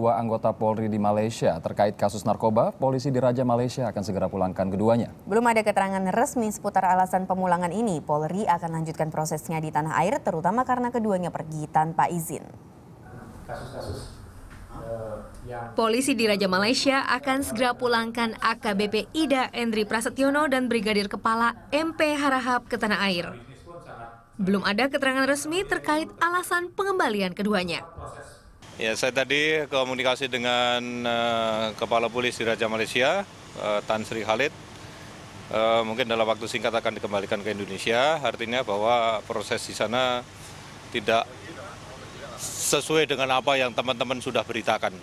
Dua anggota Polri di Malaysia terkait kasus narkoba, polisi di Raja Malaysia akan segera pulangkan keduanya. Belum ada keterangan resmi seputar alasan pemulangan ini. Polri akan lanjutkan prosesnya di tanah air, terutama karena keduanya pergi tanpa izin. Eh, polisi di Raja Malaysia akan segera pulangkan AKBP Ida Endri Prasetyono dan Brigadir Kepala MP Harahap ke tanah air. Belum ada keterangan resmi terkait alasan pengembalian keduanya. Ya, saya tadi komunikasi dengan uh, Kepala Polis di Raja Malaysia, uh, Tan Sri Khalid. Uh, mungkin dalam waktu singkat akan dikembalikan ke Indonesia. Artinya bahwa proses di sana tidak sesuai dengan apa yang teman-teman sudah beritakan.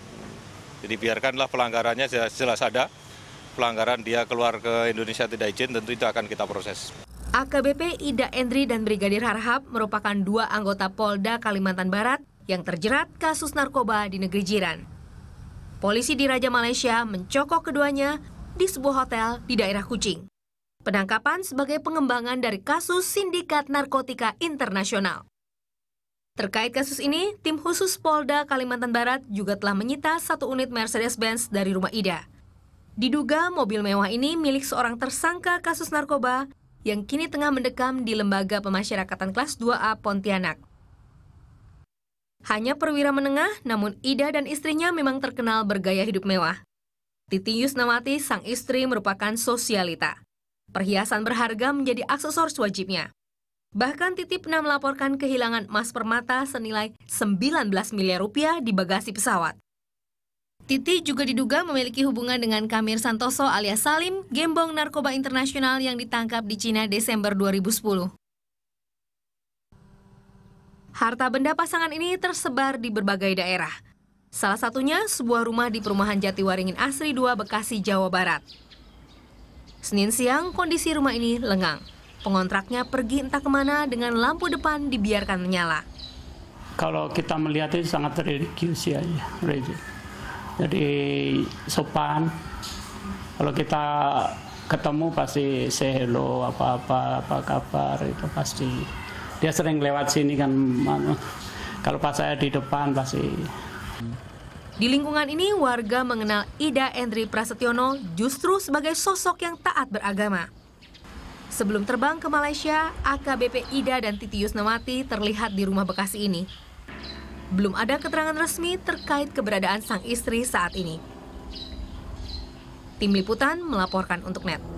Jadi biarkanlah pelanggarannya jelas, jelas ada. Pelanggaran dia keluar ke Indonesia tidak izin, tentu itu akan kita proses. AKBP Ida Endri dan Brigadir Harhab merupakan dua anggota Polda Kalimantan Barat yang terjerat kasus narkoba di negeri jiran. Polisi di Raja Malaysia mencokok keduanya di sebuah hotel di daerah Kucing. Penangkapan sebagai pengembangan dari kasus sindikat narkotika internasional. Terkait kasus ini, tim khusus Polda Kalimantan Barat juga telah menyita satu unit Mercedes-Benz dari rumah Ida. Diduga mobil mewah ini milik seorang tersangka kasus narkoba yang kini tengah mendekam di Lembaga Pemasyarakatan Kelas 2A Pontianak. Hanya perwira menengah, namun Ida dan istrinya memang terkenal bergaya hidup mewah. Titi Yusnawati, sang istri, merupakan sosialita. Perhiasan berharga menjadi aksesoris wajibnya. Bahkan Titi pernah melaporkan kehilangan emas permata senilai 19 miliar rupiah di bagasi pesawat. Titi juga diduga memiliki hubungan dengan Kamir Santoso alias Salim, gembong narkoba internasional yang ditangkap di Cina Desember 2010. Harta benda pasangan ini tersebar di berbagai daerah. Salah satunya sebuah rumah di perumahan Jatiwaringin Asri 2, Bekasi, Jawa Barat. Senin siang, kondisi rumah ini lengang. Pengontraknya pergi entah kemana dengan lampu depan dibiarkan menyala. Kalau kita melihatnya sangat religius ya, ya, religius. Jadi sopan. Kalau kita ketemu pasti say hello, apa-apa, apa kabar, itu pasti dia sering lewat sini kan anu, kalau pas saya di depan pasti di lingkungan ini warga mengenal Ida Endri Prasetyono justru sebagai sosok yang taat beragama. Sebelum terbang ke Malaysia, AKBP Ida dan Titi Yusnawati terlihat di rumah Bekasi ini. Belum ada keterangan resmi terkait keberadaan sang istri saat ini. Tim Liputan melaporkan untuk NET.